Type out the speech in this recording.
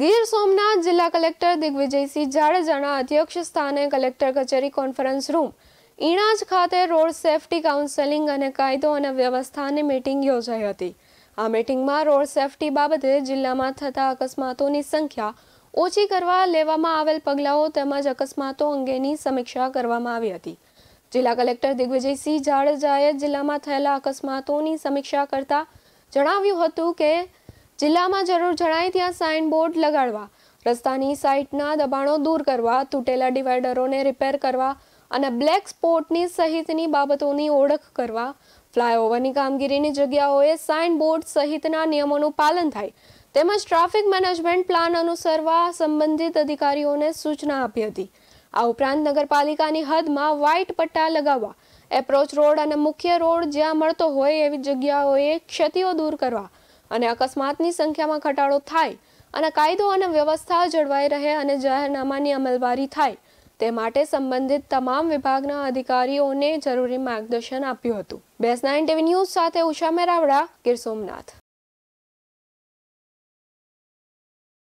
ગીર સોમનાથ જિલ્લા કલેક્ટર દિગ્વિજયસિંહ જાડેજાના અધ્યક્ષ સ્થાને કલેક્ટર કચેરી કોન્ફરન્સ રૂમ ઈણાજ ખાતે રોડ સેફટી કાઉન્સેલિંગ અને કાયદો અને વ્યવસ્થાની મીટિંગ યોજાઈ હતી આ મીટિંગમાં રોડ સેફટી બાબતે જિલ્લામાં થતા અકસ્માતોની સંખ્યા ઓછી કરવા લેવામાં આવેલ પગલાઓ તેમજ અકસ્માતો અંગેની સમીક્ષા કરવામાં આવી હતી જિલ્લા કલેક્ટર દિગ્વિજયસિંહ જાડેજાએ જિલ્લામાં થયેલા અકસ્માતોની સમીક્ષા કરતા જણાવ્યું હતું કે જિલ્લામાં જરૂર જણાય ત્યાં સાઇન બોર્ડ લગાડવા રસ્તાની સાઇટના દબાણો દૂર કરવા તૂટેલા ડિવાઈડરોને રિપેર કરવા અને બ્લેક સ્પોટની સહિતની બાબતોની ઓળખ કરવા ફ્લાયઓવરની કામગીરીની જગ્યાઓએ સાઇન બોર્ડ સહિતના નિયમોનું પાલન થાય તેમજ ટ્રાફિક મેનેજમેન્ટ પ્લાન અનુસરવા સંબંધિત અધિકારીઓને સૂચના આપી હતી આ ઉપરાંત નગરપાલિકાની હદમાં વ્હાઇટ પટ્ટા લગાવવા એપ્રોચ રોડ અને મુખ્ય રોડ જ્યાં મળતો હોય એવી જગ્યાઓએ ક્ષતિઓ દૂર કરવા અને અકસ્માતની સંખ્યામાં ઘટાડો થાય અને કાયદો અને વ્યવસ્થા જળવાઈ રહે અને જાહેરનામાની અમલવારી થાય તે માટે સંબંધિત તમામ વિભાગના અધિકારીઓને જરૂરી માર્ગદર્શન આપ્યું હતું બેસ નાઇન ટીવી ન્યૂઝ સાથે ઉષા મેરાવડા ગીર સોમનાથ